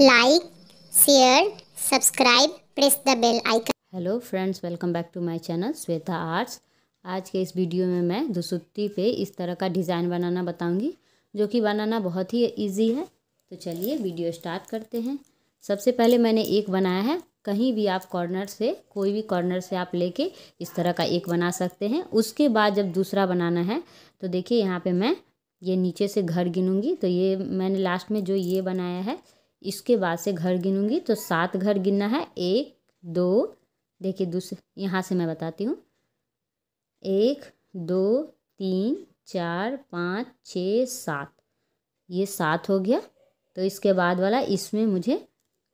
like share subscribe press the bell icon hello friends welcome back to my channel Shweta arts आज के इस video में मैं दुसुत्ती पे इस तरह का डिज़ाइन बनाना बताऊंगी जो कि बनाना बहुत ही इजी है तो चलिए वीडियो स्टार्ट करते हैं सबसे पहले मैंने एक बनाया है कहीं भी आप कॉर्नर से कोई भी कॉर्नर से आप लेके इस तरह का एक बना सकते हैं उसके बाद जब दूसरा बनाना है तो देखिए यहाँ पे मैं ये नीचे से घर गिनूँगी तो ये मैंने लास्ट में जो ये बनाया है इसके बाद से घर गिनूँगी तो सात घर गिनना है एक दो देखिए दूसरे यहाँ से मैं बताती हूँ एक दो तीन चार पाँच छ सात ये सात हो गया तो इसके बाद वाला इसमें मुझे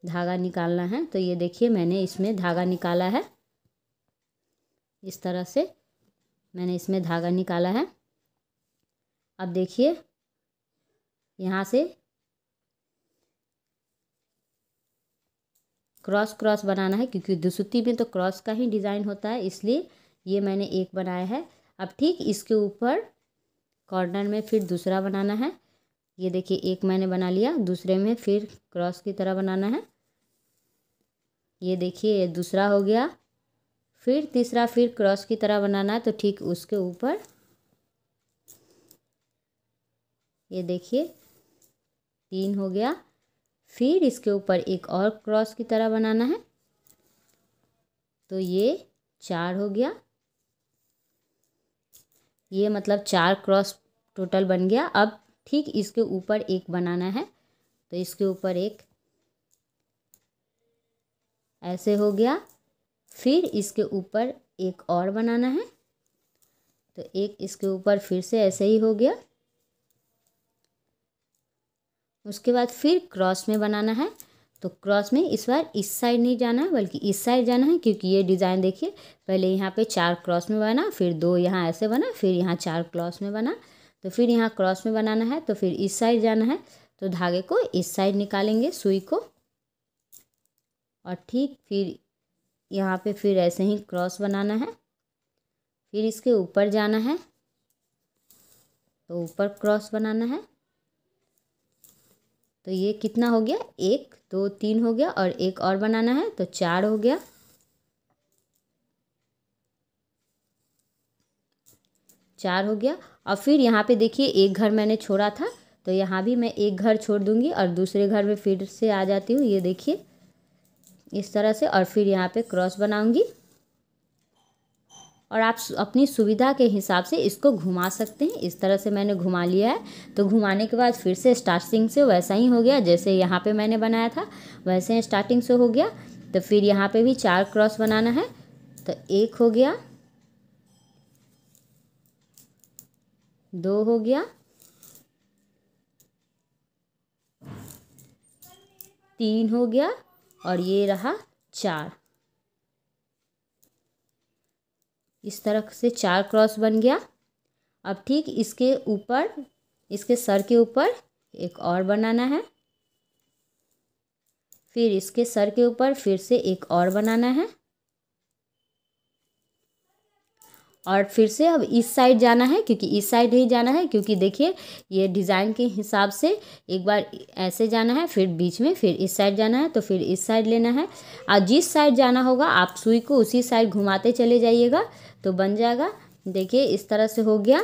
धागा निकालना है तो ये देखिए मैंने इसमें धागा निकाला है इस तरह से मैंने इसमें धागा निकाला है अब देखिए यहाँ से क्रॉस क्रॉस बनाना है क्योंकि दुसुती में तो क्रॉस का ही डिज़ाइन होता है इसलिए ये मैंने एक बनाया है अब ठीक इसके ऊपर कॉर्नर में फिर दूसरा बनाना है ये देखिए एक मैंने बना लिया दूसरे में फिर क्रॉस की तरह बनाना है ये देखिए दूसरा हो गया फिर तीसरा फिर क्रॉस की तरह बनाना है तो ठीक उसके ऊपर ये देखिए तीन हो गया फिर इसके ऊपर एक और क्रॉस की तरह बनाना है तो ये चार हो गया ये मतलब चार क्रॉस टोटल बन गया अब ठीक इसके ऊपर एक बनाना है तो इसके ऊपर एक ऐसे हो गया फिर इसके ऊपर एक और बनाना है तो एक इसके ऊपर फिर से ऐसे ही हो गया उसके बाद फिर क्रॉस में बनाना है तो क्रॉस में इस बार इस साइड नहीं जाना है बल्कि इस साइड जाना है क्योंकि ये डिज़ाइन देखिए पहले यहाँ पे चार क्रॉस में बना फिर दो यहाँ ऐसे बना फिर यहाँ चार क्रॉस में बना तो फिर यहाँ क्रॉस में बनाना है तो फिर इस साइड जाना है तो धागे को इस साइड निकालेंगे सुई को और ठीक फिर यहाँ पे फिर ऐसे ही क्रॉस बनाना है फिर इसके ऊपर जाना है तो ऊपर क्रॉस बनाना है तो ये कितना हो गया एक दो तीन हो गया और एक और बनाना है तो चार हो गया चार हो गया और फिर यहाँ पे देखिए एक घर मैंने छोड़ा था तो यहाँ भी मैं एक घर छोड़ दूँगी और दूसरे घर में फिर से आ जाती हूँ ये देखिए इस तरह से और फिर यहाँ पे क्रॉस बनाऊँगी और आप अपनी सुविधा के हिसाब से इसको घुमा सकते हैं इस तरह से मैंने घुमा लिया है तो घुमाने के बाद फिर से स्टार्टिंग से वैसा ही हो गया जैसे यहाँ पे मैंने बनाया था वैसे स्टार्टिंग से हो गया तो फिर यहाँ पे भी चार क्रॉस बनाना है तो एक हो गया दो हो गया तीन हो गया और ये रहा चार इस तरह से चार क्रॉस बन गया अब ठीक इसके ऊपर इसके सर के ऊपर एक और बनाना है फिर इसके सर के ऊपर फिर से एक और बनाना है और फिर से अब इस साइड जाना है क्योंकि इस साइड ही जाना है क्योंकि देखिए ये डिज़ाइन के हिसाब से एक बार ऐसे जाना है फिर बीच में फिर इस साइड जाना है तो फिर इस साइड लेना है और जिस साइड जाना होगा आप सुई को उसी साइड घुमाते चले जाइएगा तो बन जाएगा देखिए इस तरह से हो गया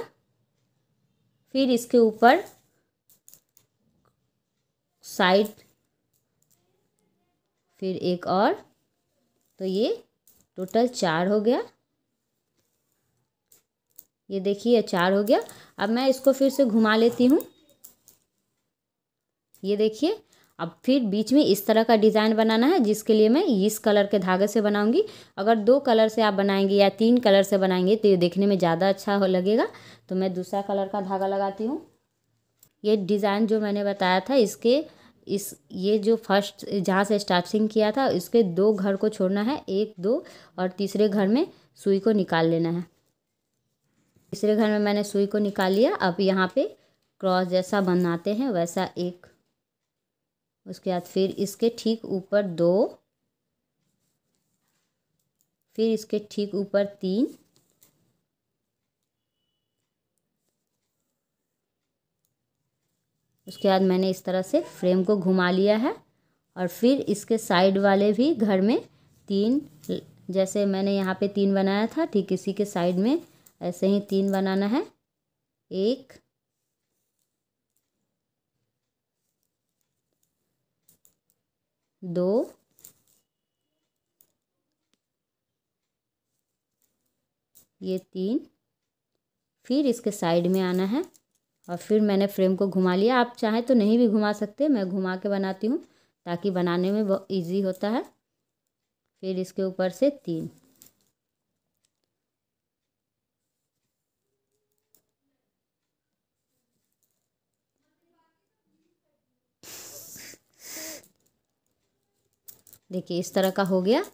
फिर इसके ऊपर साइड फिर एक और तो ये टोटल चार हो गया ये देखिए चार हो गया अब मैं इसको फिर से घुमा लेती हूँ ये देखिए अब फिर बीच में इस तरह का डिज़ाइन बनाना है जिसके लिए मैं इस कलर के धागे से बनाऊंगी अगर दो कलर से आप बनाएंगे या तीन कलर से बनाएंगे तो ये देखने में ज़्यादा अच्छा हो लगेगा तो मैं दूसरा कलर का धागा लगाती हूँ ये डिज़ाइन जो मैंने बताया था इसके इस ये जो फर्स्ट जहाँ से स्टार्टिंग किया था इसके दो घर को छोड़ना है एक दो और तीसरे घर में सुई को निकाल लेना है तीसरे घर में मैंने सुई को निकाल लिया अब यहाँ पे क्रॉस जैसा बनाते हैं वैसा एक उसके बाद फिर इसके ठीक ऊपर दो फिर इसके ठीक ऊपर तीन उसके बाद मैंने इस तरह से फ्रेम को घुमा लिया है और फिर इसके साइड वाले भी घर में तीन जैसे मैंने यहाँ पे तीन बनाया था ठीक इसी के साइड में ऐसे ही तीन बनाना है एक दो ये तीन फिर इसके साइड में आना है और फिर मैंने फ्रेम को घुमा लिया आप चाहें तो नहीं भी घुमा सकते मैं घुमा के बनाती हूँ ताकि बनाने में बहुत ईजी होता है फिर इसके ऊपर से तीन देखिए इस तरह का हो गया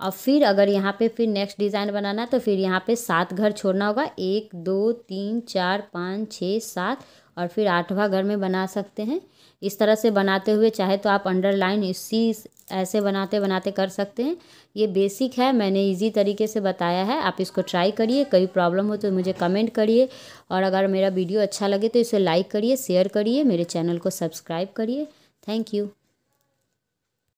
और फिर अगर यहाँ पे फिर नेक्स्ट डिज़ाइन बनाना है तो फिर यहाँ पे सात घर छोड़ना होगा एक दो तीन चार पाँच छः सात और फिर आठवां घर में बना सकते हैं इस तरह से बनाते हुए चाहे तो आप अंडरलाइन इसी ऐसे बनाते बनाते कर सकते हैं ये बेसिक है मैंने इजी तरीके से बताया है आप इसको ट्राई करिए कोई प्रॉब्लम हो तो मुझे कमेंट करिए और अगर मेरा वीडियो अच्छा लगे तो इसे लाइक करिए शेयर करिए मेरे चैनल को सब्सक्राइब करिए थैंक यू